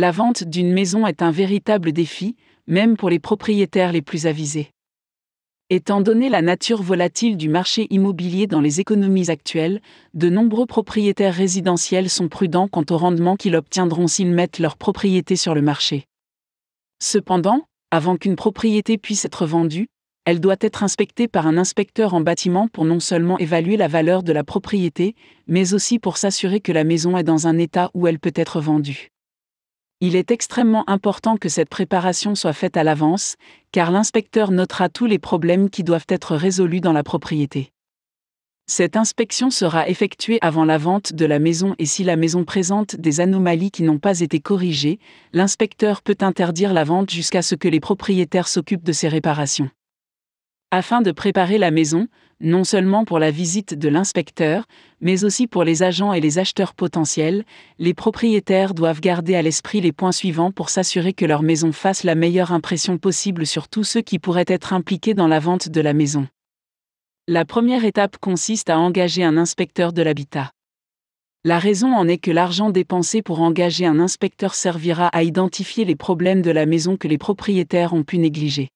la vente d'une maison est un véritable défi, même pour les propriétaires les plus avisés. Étant donné la nature volatile du marché immobilier dans les économies actuelles, de nombreux propriétaires résidentiels sont prudents quant au rendement qu'ils obtiendront s'ils mettent leur propriété sur le marché. Cependant, avant qu'une propriété puisse être vendue, elle doit être inspectée par un inspecteur en bâtiment pour non seulement évaluer la valeur de la propriété, mais aussi pour s'assurer que la maison est dans un état où elle peut être vendue. Il est extrêmement important que cette préparation soit faite à l'avance, car l'inspecteur notera tous les problèmes qui doivent être résolus dans la propriété. Cette inspection sera effectuée avant la vente de la maison et si la maison présente des anomalies qui n'ont pas été corrigées, l'inspecteur peut interdire la vente jusqu'à ce que les propriétaires s'occupent de ces réparations. Afin de préparer la maison, non seulement pour la visite de l'inspecteur, mais aussi pour les agents et les acheteurs potentiels, les propriétaires doivent garder à l'esprit les points suivants pour s'assurer que leur maison fasse la meilleure impression possible sur tous ceux qui pourraient être impliqués dans la vente de la maison. La première étape consiste à engager un inspecteur de l'habitat. La raison en est que l'argent dépensé pour engager un inspecteur servira à identifier les problèmes de la maison que les propriétaires ont pu négliger.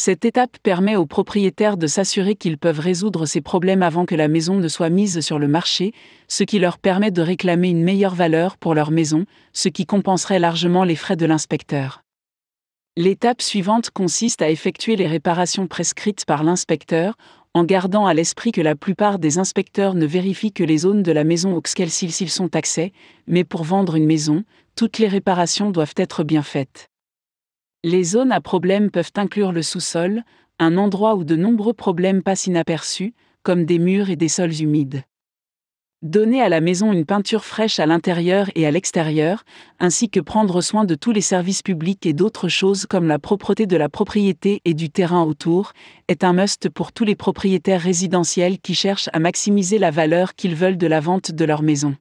Cette étape permet aux propriétaires de s'assurer qu'ils peuvent résoudre ces problèmes avant que la maison ne soit mise sur le marché, ce qui leur permet de réclamer une meilleure valeur pour leur maison, ce qui compenserait largement les frais de l'inspecteur. L'étape suivante consiste à effectuer les réparations prescrites par l'inspecteur, en gardant à l'esprit que la plupart des inspecteurs ne vérifient que les zones de la maison auxquelles ils sont taxés, mais pour vendre une maison, toutes les réparations doivent être bien faites. Les zones à problèmes peuvent inclure le sous-sol, un endroit où de nombreux problèmes passent inaperçus, comme des murs et des sols humides. Donner à la maison une peinture fraîche à l'intérieur et à l'extérieur, ainsi que prendre soin de tous les services publics et d'autres choses comme la propreté de la propriété et du terrain autour, est un must pour tous les propriétaires résidentiels qui cherchent à maximiser la valeur qu'ils veulent de la vente de leur maison.